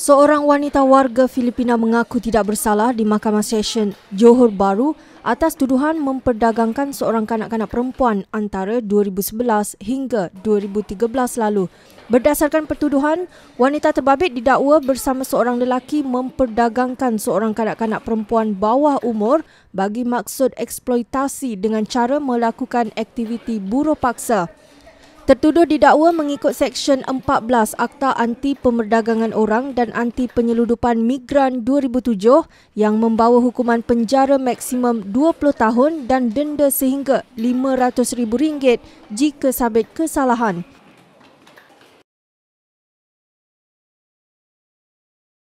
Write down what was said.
Seorang wanita warga Filipina mengaku tidak bersalah di Mahkamah Session Johor Baru atas tuduhan memperdagangkan seorang kanak-kanak perempuan antara 2011 hingga 2013 lalu. Berdasarkan pertuduhan, wanita terbabit didakwa bersama seorang lelaki memperdagangkan seorang kanak-kanak perempuan bawah umur bagi maksud eksploitasi dengan cara melakukan aktiviti buruh paksa. Tertuduh didakwa mengikut Seksyen 14 Akta Anti Pemerdagangan Orang dan Anti Penyeludupan Migran 2007 yang membawa hukuman penjara maksimum 20 tahun dan denda sehingga RM500,000 jika sabit kesalahan.